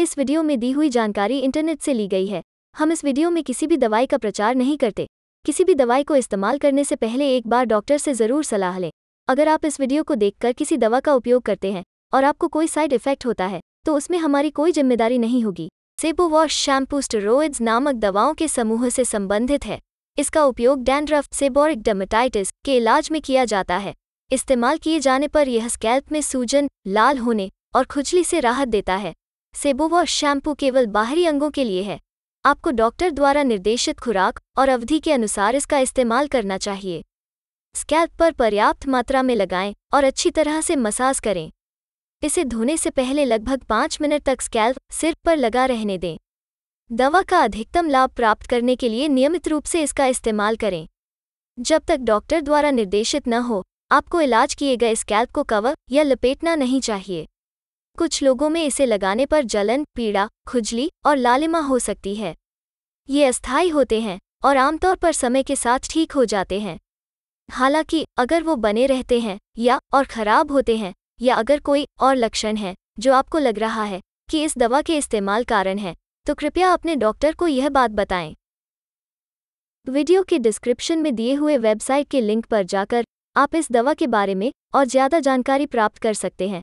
इस वीडियो में दी हुई जानकारी इंटरनेट से ली गई है हम इस वीडियो में किसी भी दवाई का प्रचार नहीं करते किसी भी दवाई को इस्तेमाल करने से पहले एक बार डॉक्टर से ज़रूर सलाह लें अगर आप इस वीडियो को देखकर किसी दवा का उपयोग करते हैं और आपको कोई साइड इफेक्ट होता है तो उसमें हमारी कोई जिम्मेदारी नहीं होगी सेबो वॉश शैम्पू स्टेरोइड्स नामक दवाओं के समूह से संबंधित है इसका उपयोग डैंड्रफ सेबोरिक डर्मेटाइटिस के इलाज में किया जाता है इस्तेमाल किए जाने पर यह स्कैल्प में सूजन लाल होने और खुजली से राहत देता है सेबोवॉश शैम्पू केवल बाहरी अंगों के लिए है आपको डॉक्टर द्वारा निर्देशित खुराक और अवधि के अनुसार इसका इस्तेमाल करना चाहिए स्कैल्प पर पर्याप्त मात्रा में लगाएं और अच्छी तरह से मसाज करें इसे धोने से पहले लगभग पाँच मिनट तक स्कैल्प सिर पर लगा रहने दें दवा का अधिकतम लाभ प्राप्त करने के लिए नियमित रूप से इसका इस्तेमाल करें जब तक डॉक्टर द्वारा निर्देशित न हो आपको इलाज किए गए स्कैल्प को कवर या लपेटना नहीं चाहिए कुछ लोगों में इसे लगाने पर जलन पीड़ा खुजली और लालिमा हो सकती है ये अस्थायी होते हैं और आमतौर पर समय के साथ ठीक हो जाते हैं हालांकि अगर वो बने रहते हैं या और खराब होते हैं या अगर कोई और लक्षण है जो आपको लग रहा है कि इस दवा के इस्तेमाल कारण है तो कृपया अपने डॉक्टर को यह बात बताएं वीडियो के डिस्क्रिप्शन में दिए हुए वेबसाइट के लिंक पर जाकर आप इस दवा के बारे में और ज़्यादा जानकारी प्राप्त कर सकते हैं